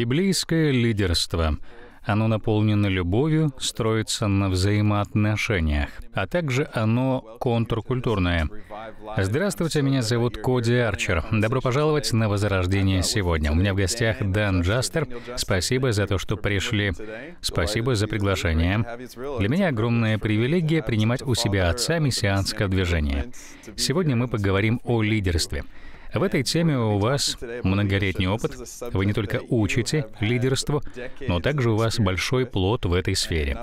Библейское лидерство. Оно наполнено любовью, строится на взаимоотношениях, а также оно контркультурное. Здравствуйте, меня зовут Коди Арчер. Добро пожаловать на «Возрождение сегодня». У меня в гостях Дэн Джастер. Спасибо за то, что пришли. Спасибо за приглашение. Для меня огромная привилегия принимать у себя отца мессианского движения. Сегодня мы поговорим о лидерстве — в этой теме у вас многолетний опыт. Вы не только учите лидерству, но также у вас большой плод в этой сфере.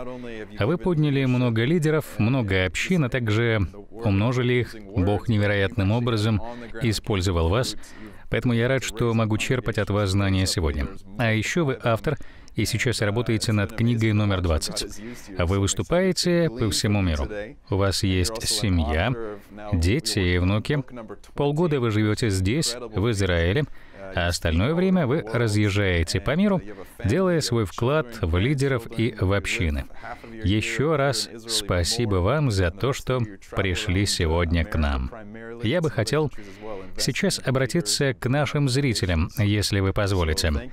Вы подняли много лидеров, много общин, а также умножили их. Бог невероятным образом использовал вас. Поэтому я рад, что могу черпать от вас знания сегодня. А еще вы автор и сейчас работаете над книгой номер 20. Вы выступаете по всему миру. У вас есть семья, дети и внуки. Полгода вы живете здесь, в Израиле, а остальное время вы разъезжаете по миру, делая свой вклад в лидеров и в общины. Еще раз спасибо вам за то, что пришли сегодня к нам. Я бы хотел сейчас обратиться к нашим зрителям, если вы позволите.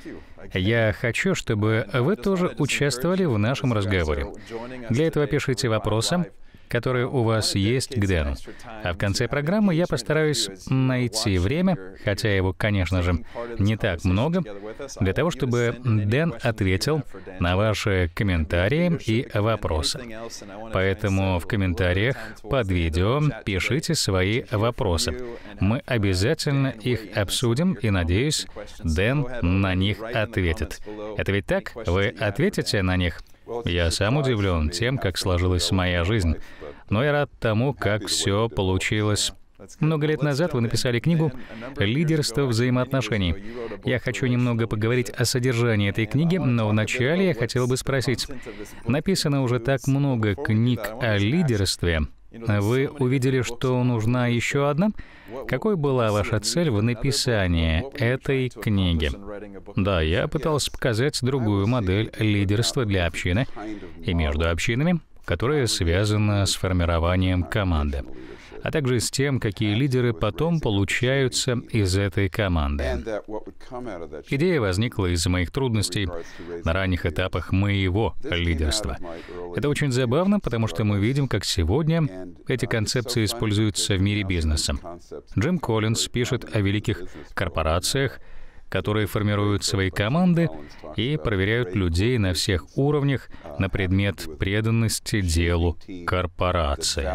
Я хочу, чтобы вы тоже участвовали в нашем разговоре. Для этого пишите вопросы которые у вас есть к Дэну. А в конце программы я постараюсь найти время, хотя его, конечно же, не так много, для того, чтобы Дэн ответил на ваши комментарии и вопросы. Поэтому в комментариях под видео пишите свои вопросы. Мы обязательно их обсудим и, надеюсь, Дэн на них ответит. Это ведь так? Вы ответите на них? Я сам удивлен тем, как сложилась моя жизнь но я рад тому, как все получилось. Много лет назад вы написали книгу «Лидерство взаимоотношений». Я хочу немного поговорить о содержании этой книги, но вначале я хотел бы спросить. Написано уже так много книг о лидерстве. Вы увидели, что нужна еще одна? Какой была ваша цель в написании этой книги? Да, я пытался показать другую модель лидерства для общины и между общинами которое связано с формированием команды, а также с тем, какие лидеры потом получаются из этой команды. Идея возникла из-за моих трудностей на ранних этапах моего лидерства. Это очень забавно, потому что мы видим, как сегодня эти концепции используются в мире бизнеса. Джим Коллинз пишет о великих корпорациях, которые формируют свои команды и проверяют людей на всех уровнях на предмет преданности делу корпорации.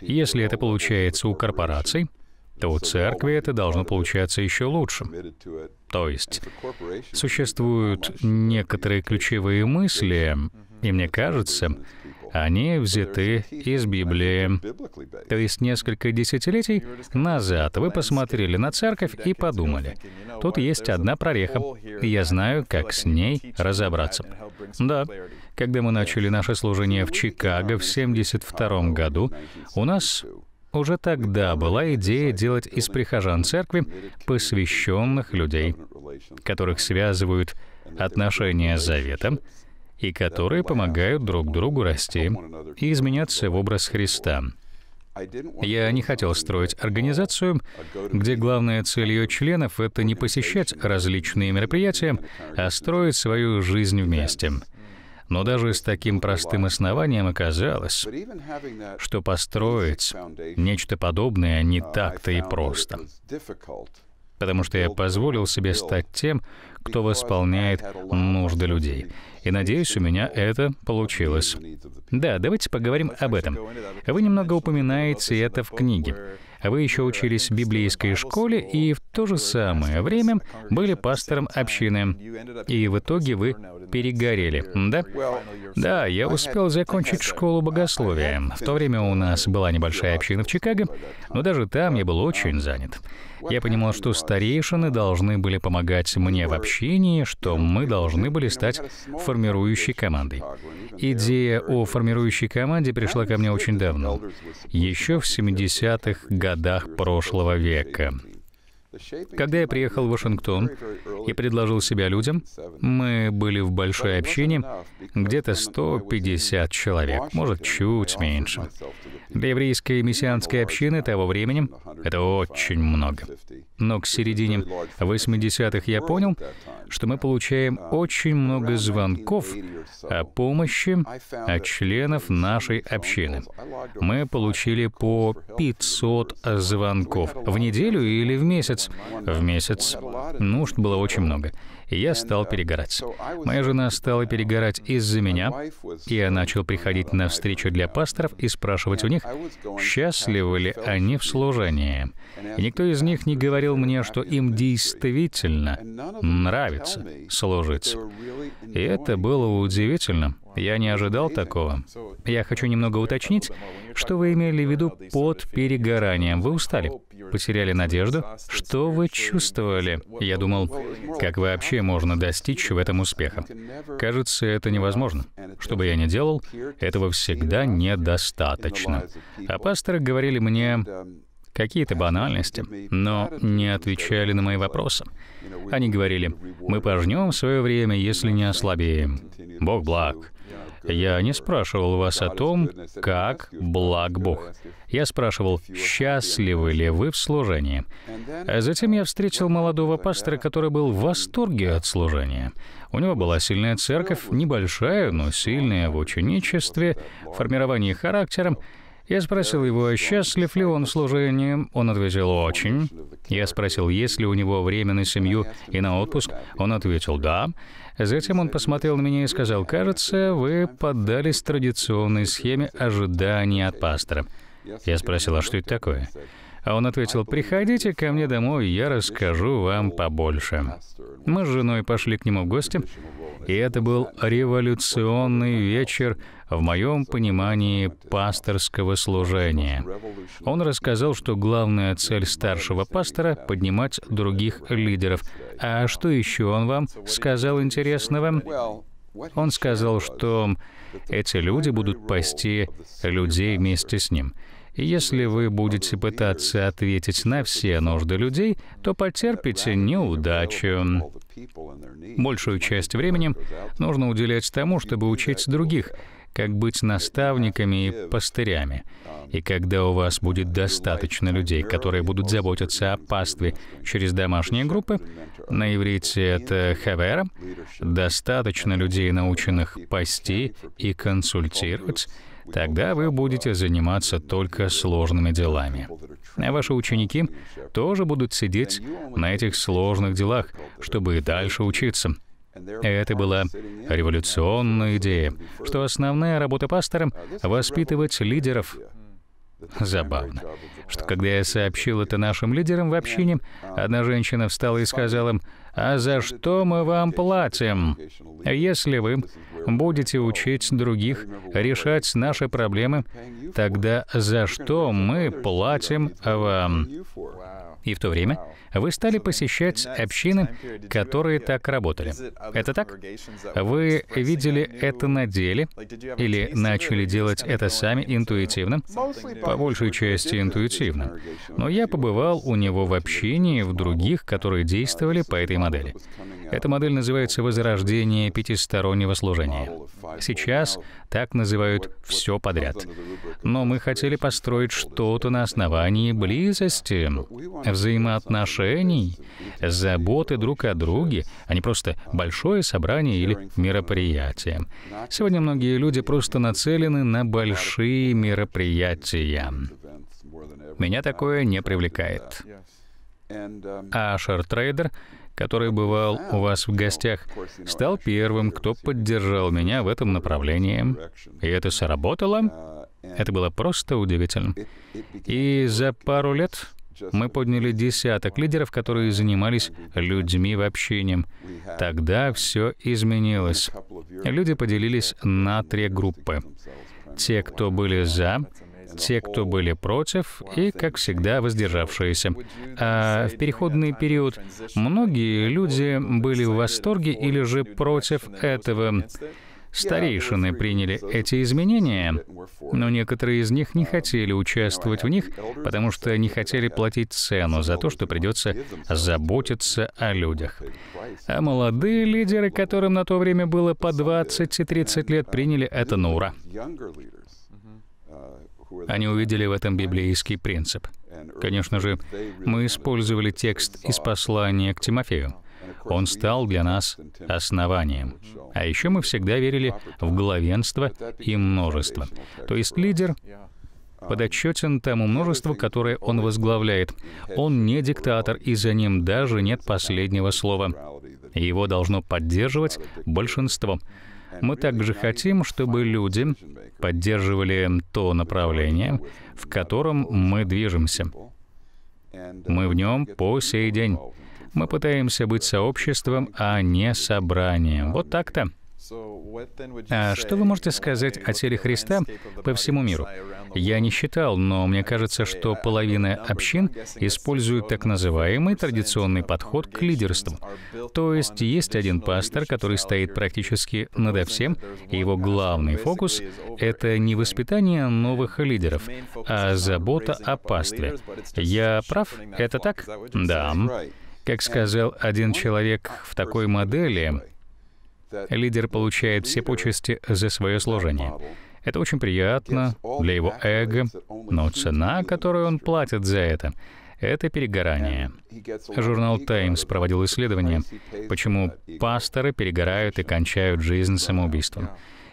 Если это получается у корпораций, то у церкви это должно получаться еще лучше. То есть существуют некоторые ключевые мысли, и мне кажется, они взяты из Библии. То есть несколько десятилетий назад вы посмотрели на церковь и подумали, тут есть одна прореха, я знаю, как с ней разобраться. Да, когда мы начали наше служение в Чикаго в 1972 году, у нас уже тогда была идея делать из прихожан церкви посвященных людей, которых связывают отношения с Заветом и которые помогают друг другу расти и изменяться в образ Христа. Я не хотел строить организацию, где главная цель ее членов — это не посещать различные мероприятия, а строить свою жизнь вместе. Но даже с таким простым основанием оказалось, что построить нечто подобное не так-то и просто потому что я позволил себе стать тем, кто восполняет нужды людей. И надеюсь, у меня это получилось. Да, давайте поговорим об этом. Вы немного упоминаете это в книге. А вы еще учились в библейской школе и в то же самое время были пастором общины. И в итоге вы перегорели, да? Да, я успел закончить школу богословия. В то время у нас была небольшая община в Чикаго, но даже там я был очень занят. Я понимал, что старейшины должны были помогать мне в общении, что мы должны были стать формирующей командой. Идея о формирующей команде пришла ко мне очень давно. Еще в 70-х годах годах прошлого века. Когда я приехал в Вашингтон и предложил себя людям, мы были в большой общине, где-то 150 человек, может, чуть меньше. Для еврейской мессианской общины того времени это очень много. Но к середине 80-х я понял, что мы получаем очень много звонков о помощи от членов нашей общины. Мы получили по 500 звонков в неделю или в месяц. В месяц нужд было очень много я стал перегорать. Моя жена стала перегорать из-за меня, и я начал приходить на встречу для пасторов и спрашивать у них, счастливы ли они в служении. И никто из них не говорил мне, что им действительно нравится служить. И это было удивительно. Я не ожидал такого. Я хочу немного уточнить, что вы имели в виду под перегоранием. Вы устали, потеряли надежду. Что вы чувствовали? Я думал, как вообще можно достичь в этом успеха? Кажется, это невозможно. Что бы я ни делал, этого всегда недостаточно. А пасторы говорили мне, какие-то банальности, но не отвечали на мои вопросы. Они говорили, мы пожнем в свое время, если не ослабеем. Бог благ. Я не спрашивал вас о том, как благ Бог. Я спрашивал, счастливы ли вы в служении. А затем я встретил молодого пастора, который был в восторге от служения. У него была сильная церковь, небольшая, но сильная в ученичестве, формировании характером, я спросил его, счастлив ли он служением. Он ответил, очень. Я спросил, есть ли у него время на семью и на отпуск. Он ответил, да. Затем он посмотрел на меня и сказал, кажется, вы поддались традиционной схеме ожидания от пастора. Я спросил, а что это такое? А он ответил, приходите ко мне домой, я расскажу вам побольше. Мы с женой пошли к нему в гости, и это был революционный вечер в моем понимании пасторского служения. Он рассказал, что главная цель старшего пастора — поднимать других лидеров. А что еще он вам сказал интересного? Он сказал, что эти люди будут пасти людей вместе с ним. И если вы будете пытаться ответить на все нужды людей, то потерпите неудачу. Большую часть времени нужно уделять тому, чтобы учить других, как быть наставниками и пастырями. И когда у вас будет достаточно людей, которые будут заботиться о пастве через домашние группы, на иврите это хавера, достаточно людей, наученных пасти и консультировать, Тогда вы будете заниматься только сложными делами. А ваши ученики тоже будут сидеть на этих сложных делах, чтобы и дальше учиться. Это была революционная идея, что основная работа пастором воспитывать лидеров. Забавно, что когда я сообщил это нашим лидерам в общине, одна женщина встала и сказала им, «А за что мы вам платим? Если вы будете учить других решать наши проблемы, тогда за что мы платим вам? И в то время вы стали посещать общины, которые так работали. Это так? Вы видели это на деле или начали делать это сами интуитивно? По большей части интуитивно. Но я побывал у него в общине и в других, которые действовали по этой модели. Эта модель называется «Возрождение пятистороннего служения». Сейчас так называют все подряд. Но мы хотели построить что-то на основании близости, взаимоотношений, заботы друг о друге, а не просто большое собрание или мероприятие. Сегодня многие люди просто нацелены на большие мероприятия. Меня такое не привлекает. А Трейдер который бывал у вас в гостях, стал первым, кто поддержал меня в этом направлении. И это сработало. Это было просто удивительно. И за пару лет мы подняли десяток лидеров, которые занимались людьми в общении. Тогда все изменилось. Люди поделились на три группы. Те, кто были «за», те, кто были против, и, как всегда, воздержавшиеся. А в переходный период многие люди были в восторге или же против этого. Старейшины приняли эти изменения, но некоторые из них не хотели участвовать в них, потому что не хотели платить цену за то, что придется заботиться о людях. А молодые лидеры, которым на то время было по 20 и 30 лет, приняли это на ура. Они увидели в этом библейский принцип. Конечно же, мы использовали текст из послания к Тимофею. Он стал для нас основанием. А еще мы всегда верили в главенство и множество. То есть лидер подотчетен тому множеству, которое он возглавляет. Он не диктатор, и за ним даже нет последнего слова. Его должно поддерживать большинство. Мы также хотим, чтобы люди поддерживали то направление, в котором мы движемся. Мы в нем по сей день. Мы пытаемся быть сообществом, а не собранием. Вот так-то. А что вы можете сказать о теле Христа по всему миру? Я не считал, но мне кажется, что половина общин использует так называемый традиционный подход к лидерству. То есть есть один пастор, который стоит практически надо всем, и его главный фокус — это не воспитание новых лидеров, а забота о пастве. Я прав? Это так? Да. Как сказал один человек в такой модели, лидер получает все почести за свое служение. Это очень приятно для его эго, но цена, которую он платит за это, это перегорание. Журнал Times проводил исследование, почему пасторы перегорают и кончают жизнь самоубийством.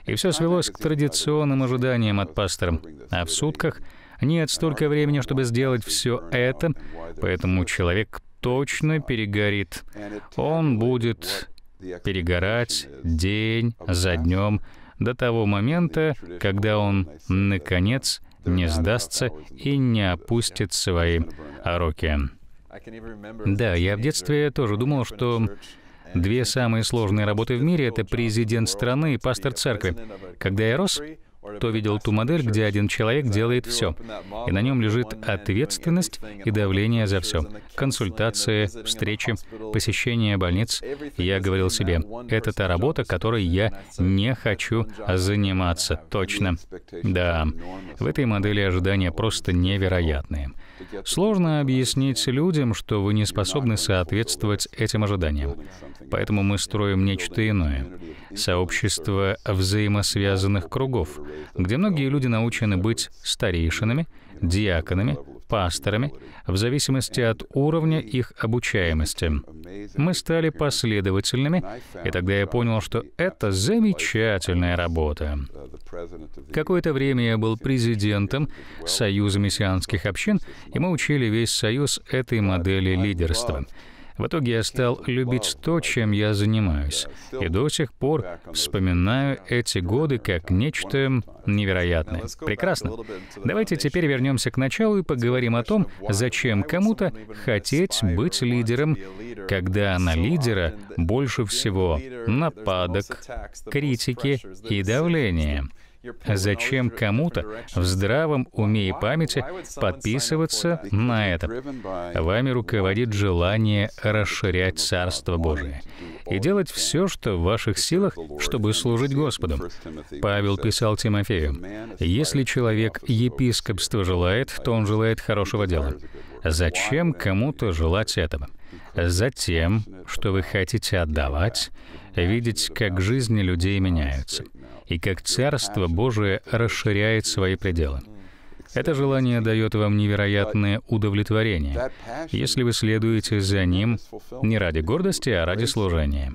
И все свелось к традиционным ожиданиям от пастора. А в сутках нет столько времени, чтобы сделать все это, поэтому человек точно перегорит. Он будет перегорать день за днем, до того момента, когда он, наконец, не сдастся и не опустит свои руки. Да, я в детстве тоже думал, что две самые сложные работы в мире — это президент страны и пастор церкви. Когда я рос, кто видел ту модель, где один человек делает все, и на нем лежит ответственность и давление за все. Консультации, встречи, посещение больниц. Я говорил себе, это та работа, которой я не хочу заниматься, точно. Да, в этой модели ожидания просто невероятные. Сложно объяснить людям, что вы не способны соответствовать этим ожиданиям. Поэтому мы строим нечто иное. Сообщество взаимосвязанных кругов, где многие люди научены быть старейшинами, диаконами, пасторами в зависимости от уровня их обучаемости. Мы стали последовательными, и тогда я понял, что это замечательная работа. Какое-то время я был президентом Союза мессианских общин, и мы учили весь Союз этой модели лидерства. В итоге я стал любить то, чем я занимаюсь, и до сих пор вспоминаю эти годы как нечто невероятное. Прекрасно. Давайте теперь вернемся к началу и поговорим о том, зачем кому-то хотеть быть лидером, когда на лидера больше всего нападок, критики и давления. Зачем кому-то в здравом уме и памяти подписываться на это? Вами руководит желание расширять Царство Божие и делать все, что в ваших силах, чтобы служить Господу. Павел писал Тимофею, «Если человек епископство желает, то он желает хорошего дела. Зачем кому-то желать этого?» Затем, что вы хотите отдавать, видеть, как жизни людей меняются, и как Царство Божие расширяет свои пределы. Это желание дает вам невероятное удовлетворение, если вы следуете за ним не ради гордости, а ради служения.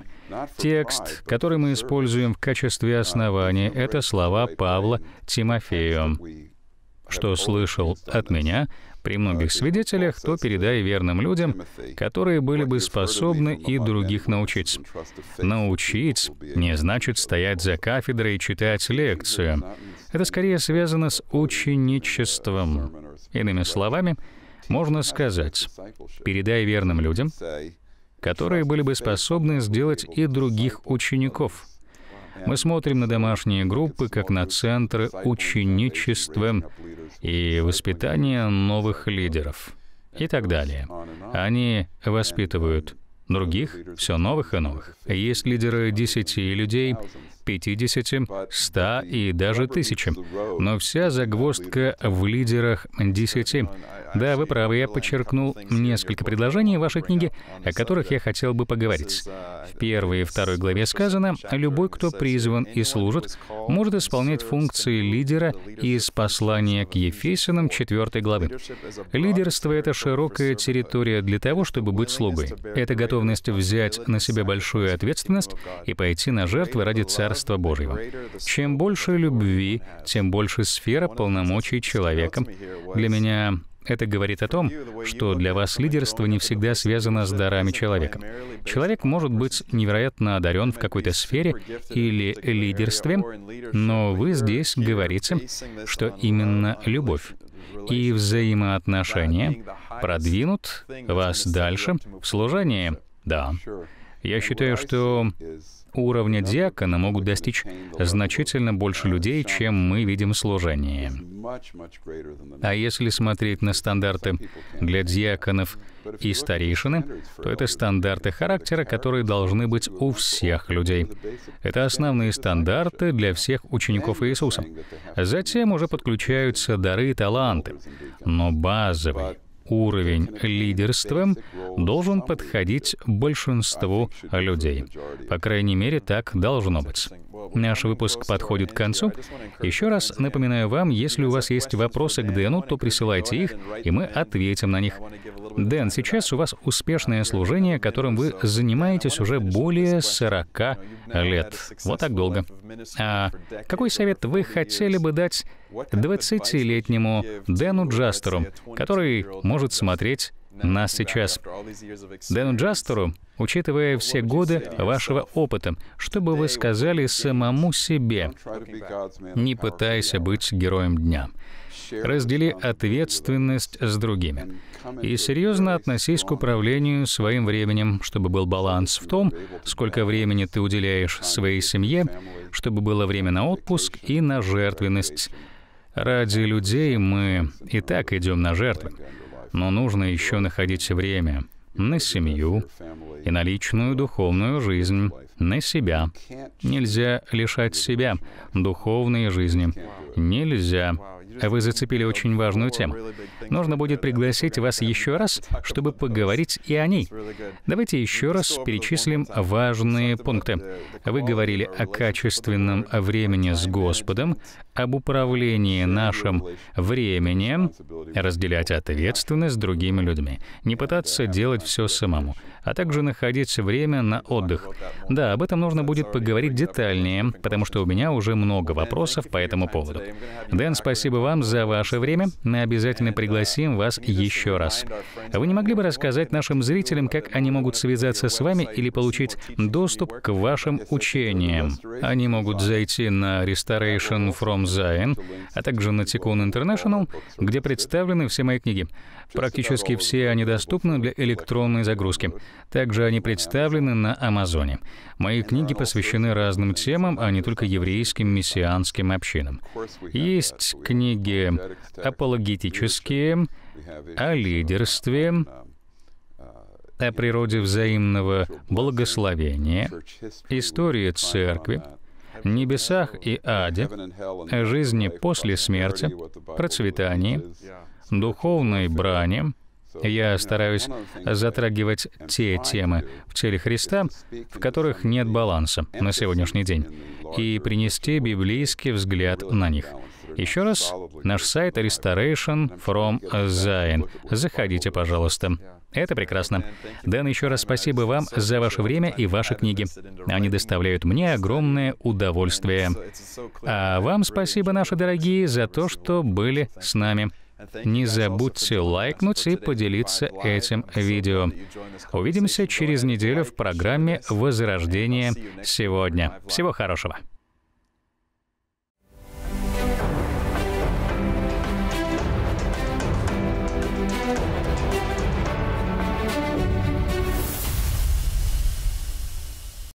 Текст, который мы используем в качестве основания, это слова Павла Тимофею. «Что слышал от меня, при многих свидетелях, то передай верным людям, которые были бы способны и других научить. Научить не значит стоять за кафедрой и читать лекцию. Это скорее связано с ученичеством. Иными словами, можно сказать, передай верным людям, которые были бы способны сделать и других учеников. Мы смотрим на домашние группы как на центры ученичества, и воспитание новых лидеров и так далее. Они воспитывают других, все новых и новых. Есть лидеры 10 людей, 50, 100 и даже 1000. Но вся загвоздка в лидерах 10. Да, вы правы, я подчеркнул несколько предложений в вашей книге, о которых я хотел бы поговорить. В первой и второй главе сказано, «Любой, кто призван и служит, может исполнять функции лидера из послания к Ефесянам 4 главы. Лидерство — это широкая территория для того, чтобы быть слугой. Это готовность взять на себя большую ответственность и пойти на жертвы ради Царства Божьего. Чем больше любви, тем больше сфера полномочий человеком. Для меня это говорит о том, что для вас лидерство не всегда связано с дарами человека. Человек может быть невероятно одарен в какой-то сфере или лидерстве, но вы здесь говорите, что именно любовь и взаимоотношения продвинут вас дальше в служении. Да. Я считаю, что уровня диакона могут достичь значительно больше людей, чем мы видим в служении. А если смотреть на стандарты для диаконов и старейшины, то это стандарты характера, которые должны быть у всех людей. Это основные стандарты для всех учеников Иисуса. Затем уже подключаются дары и таланты. Но базовый, уровень лидерства должен подходить большинству людей. По крайней мере, так должно быть. Наш выпуск подходит к концу. Еще раз напоминаю вам, если у вас есть вопросы к Дэну, то присылайте их, и мы ответим на них. Дэн, сейчас у вас успешное служение, которым вы занимаетесь уже более 40 лет. Вот так долго. А какой совет вы хотели бы дать 20-летнему Дэну Джастеру, который, может может смотреть нас сейчас. Дэну Джастеру, учитывая все годы вашего опыта, что бы вы сказали самому себе? Не пытаясь быть героем дня. Раздели ответственность с другими. И серьезно относись к управлению своим временем, чтобы был баланс в том, сколько времени ты уделяешь своей семье, чтобы было время на отпуск и на жертвенность. Ради людей мы и так идем на жертвы но нужно еще находить время на семью и на личную духовную жизнь, на себя. Нельзя лишать себя духовной жизни. Нельзя вы зацепили очень важную тему. Нужно будет пригласить вас еще раз, чтобы поговорить и о ней. Давайте еще раз перечислим важные пункты. Вы говорили о качественном времени с Господом, об управлении нашим временем, разделять ответственность с другими людьми, не пытаться делать все самому, а также находить время на отдых. Да, об этом нужно будет поговорить детальнее, потому что у меня уже много вопросов по этому поводу. Дэн, спасибо вам вам за ваше время. Мы обязательно пригласим вас еще раз. Вы не могли бы рассказать нашим зрителям, как они могут связаться с вами или получить доступ к вашим учениям? Они могут зайти на Restoration from Zion, а также на Tikkun International, где представлены все мои книги. Практически все они доступны для электронной загрузки. Также они представлены на Амазоне. Мои книги посвящены разным темам, а не только еврейским мессианским общинам. Есть книги апологетические, о лидерстве, о природе взаимного благословения, истории церкви, небесах и аде, жизни после смерти, процветании, духовной брани, я стараюсь затрагивать те темы в теле Христа, в которых нет баланса на сегодняшний день, и принести библейский взгляд на них. Еще раз, наш сайт Restoration from Zion. Заходите, пожалуйста. Это прекрасно. Дэн, еще раз спасибо вам за ваше время и ваши книги. Они доставляют мне огромное удовольствие. А вам спасибо, наши дорогие, за то, что были с нами. Не забудьте лайкнуть и поделиться этим видео. Увидимся через неделю в программе «Возрождение сегодня». Всего хорошего!